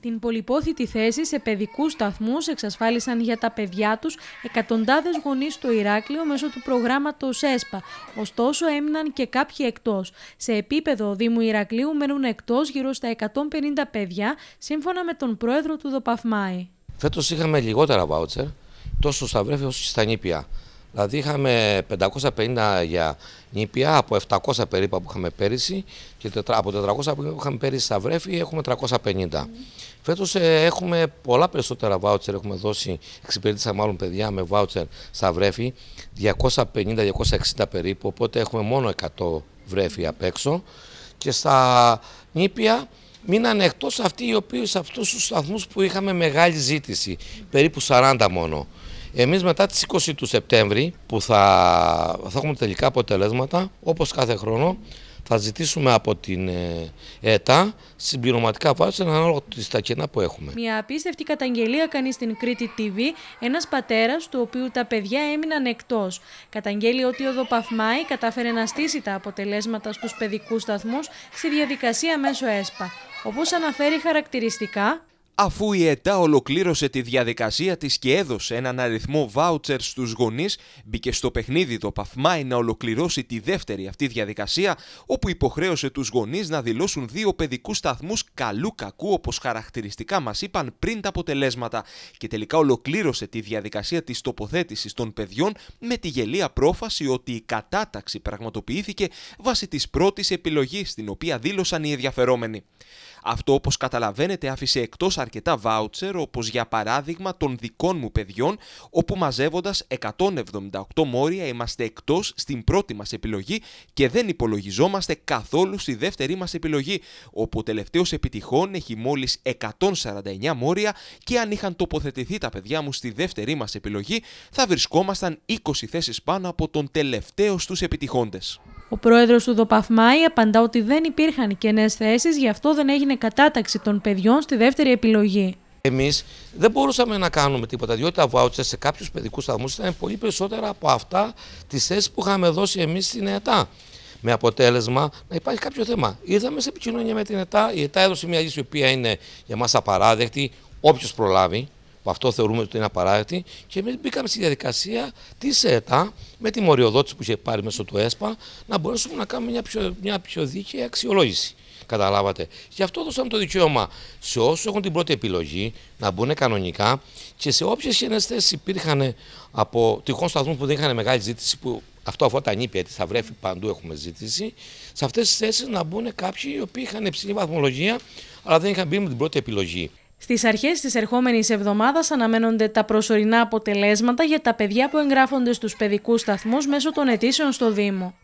Την πολυπόθητη θέση σε παιδικούς σταθμούς εξασφάλισαν για τα παιδιά τους εκατοντάδες γονείς στο Ηράκλειο μέσω του προγράμματος ΕΣΠΑ. Ωστόσο έμειναν και κάποιοι εκτός. Σε επίπεδο Δήμου Ηρακλείου μένουν εκτός γύρω στα 150 παιδιά σύμφωνα με τον πρόεδρο του ΔΟΠΑΦΜΑΗ. Φέτος είχαμε λιγότερα βάουτσερ τόσο στα βρέφη όσο και στα νήπια. Δηλαδή είχαμε 550 για νηπιά από 700 περίπου που είχαμε πέρυσι και από 400 που είχαμε πέρυσι στα βρέφη έχουμε 350. Φέτος ε, έχουμε πολλά περισσότερα βάουτσερ. Έχουμε δώσει, εξυπηρέτησα μάλλον παιδιά με βάουτσερ στα βρέφη, 250-260 περίπου. Οπότε έχουμε μόνο 100 βρέφη απ' έξω. Και στα νήπια μείνανε εκτός αυτοί οι οποίοι σε αυτούς τους σταθμούς που είχαμε μεγάλη ζήτηση, περίπου 40 μόνο. Εμείς μετά τις 20 του Σεπτέμβρη που θα, θα έχουμε τελικά αποτελέσματα, όπως κάθε χρόνο, θα ζητήσουμε από την ε, ΕΤΑ συμπληρωματικά βάσης ανάλογα τα κενά που έχουμε. Μια απίστευτη καταγγελία κάνει στην Κρήτη TV ένας πατέρας του οποίου τα παιδιά έμειναν εκτός. Καταγγέλει ότι ο Δοπαφμάη κατάφερε να στήσει τα αποτελέσματα στους παιδικούς σταθμούς στη διαδικασία μέσω ΕΣΠΑ. Όπως αναφέρει χαρακτηριστικά αφού η ΕΤΑ ολοκλήρωσε τη διαδικασία της και έδωσε έναν αριθμό βάουτσερ στους γονείς, μπήκε στο παιχνίδι το Παφμάι να ολοκληρώσει τη δεύτερη αυτή διαδικασία, όπου υποχρέωσε τους γονείς να δηλώσουν δύο παιδικούς σταθμούς καλού κακού, όπως χαρακτηριστικά μας είπαν πριν τα αποτελέσματα, και τελικά ολοκλήρωσε τη διαδικασία της τοποθέτησης των παιδιών με τη γελία πρόφαση ότι η κατάταξη πραγματοποιήθηκε βάσει της πρώτης επιλογής, την οποία δήλωσαν οι ενδιαφερόμενοι. Αυτό όπως καταλαβαίνετε άφησε εκτός αρκετά βάουτσερ όπως για παράδειγμα των δικών μου παιδιών όπου μαζεύοντας 178 μόρια είμαστε εκτός στην πρώτη μας επιλογή και δεν υπολογιζόμαστε καθόλου στη δεύτερη μας επιλογή όπου ο τελευταίος επιτυχών έχει μόλις 149 μόρια και αν είχαν τοποθετηθεί τα παιδιά μου στη δεύτερη μας επιλογή θα βρισκόμασταν 20 θέσεις πάνω από τον τελευταίο στους επιτυχόντες. Ο πρόεδρος του ΔΟΠΑΦΜΑΗ απαντά ότι δεν υπήρχαν κενές θέσεις, γι' αυτό δεν έγινε κατάταξη των παιδιών στη δεύτερη επιλογή. Εμείς δεν μπορούσαμε να κάνουμε τίποτα, διότι τα βάουτσες σε κάποιους παιδικούς σταθμούς ήταν πολύ περισσότερα από αυτά τις θέσεις που είχαμε δώσει εμείς στην ΕΤΑ. Με αποτέλεσμα να υπάρχει κάποιο θέμα. Ήρθαμε σε επικοινωνία με την ΕΤΑ. Η ΕΤΑ έδωσε μια λύση η οποία είναι για μας απαράδεκτη. Όποιος προλάβει, που αυτό θεωρούμε ότι είναι απαράδεκτη. Και εμείς μπήκαμε στη διαδικασία της ΕΤΑ με τη μοριοδότηση που είχε πάρει μέσω του ΕΣΠΑ να μπορέσουμε να κάνουμε μια πιο, μια πιο δίκαιη αξιολόγηση. Καταλάβατε. Γι' αυτό δώσαμε το δικαίωμα σε όσους έχουν την πρώτη επιλογή να μπουν κανονικά και σε όποιες χαινέ θέσει υπήρχαν από τυχόν σταθμούς που δεν είχαν μεγάλη ζήτηση, που αυτό αφορά τα νύπια, γιατί στα βρέφη παντού έχουμε ζήτηση, σε αυτές τις θέσεις να μπουν κάποιοι οι οποίοι είχαν υψηλή βαθμολογία, αλλά δεν είχαν μπει με την πρώτη επιλογή. Στις αρχές της ερχόμενης εβδομάδας αναμένονται τα προσωρινά αποτελέσματα για τα παιδιά που εγγράφονται στους παιδικούς σταθμούς μέσω των αιτήσεων στο Δήμο.